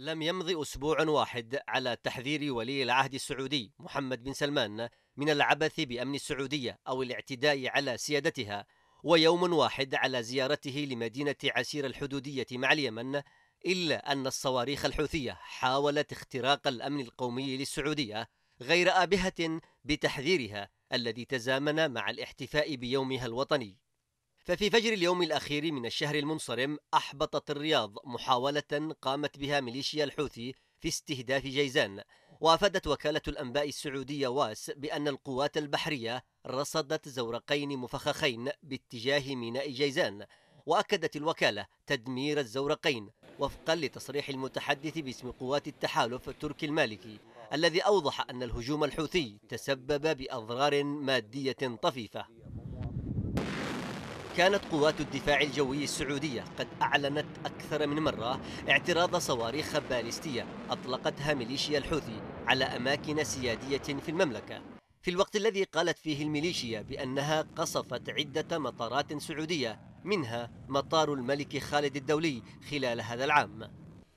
لم يمض أسبوع واحد على تحذير ولي العهد السعودي محمد بن سلمان من العبث بأمن السعودية أو الاعتداء على سيادتها ويوم واحد على زيارته لمدينة عسير الحدودية مع اليمن إلا أن الصواريخ الحوثية حاولت اختراق الأمن القومي للسعودية غير آبهة بتحذيرها الذي تزامن مع الاحتفاء بيومها الوطني ففي فجر اليوم الأخير من الشهر المنصرم أحبطت الرياض محاولة قامت بها ميليشيا الحوثي في استهداف جيزان وأفادت وكالة الأنباء السعودية واس بأن القوات البحرية رصدت زورقين مفخخين باتجاه ميناء جيزان وأكدت الوكالة تدمير الزورقين وفقا لتصريح المتحدث باسم قوات التحالف تركي المالكي الذي أوضح أن الهجوم الحوثي تسبب بأضرار مادية طفيفة كانت قوات الدفاع الجوي السعودية قد أعلنت أكثر من مرة اعتراض صواريخ باليستية أطلقتها ميليشيا الحوثي على أماكن سيادية في المملكة في الوقت الذي قالت فيه الميليشيا بأنها قصفت عدة مطارات سعودية منها مطار الملك خالد الدولي خلال هذا العام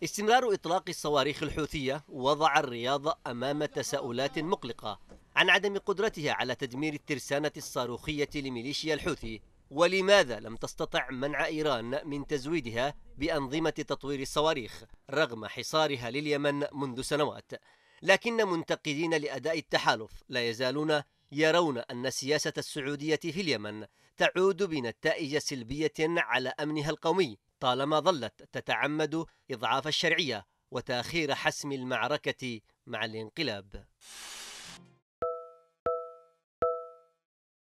استمرار إطلاق الصواريخ الحوثية وضع الرياض أمام تساؤلات مقلقة عن عدم قدرتها على تدمير الترسانة الصاروخية لميليشيا الحوثي ولماذا لم تستطع منع إيران من تزويدها بأنظمة تطوير الصواريخ رغم حصارها لليمن منذ سنوات لكن منتقدين لأداء التحالف لا يزالون يرون أن سياسة السعودية في اليمن تعود بنتائج سلبية على أمنها القومي طالما ظلت تتعمد إضعاف الشرعية وتأخير حسم المعركة مع الانقلاب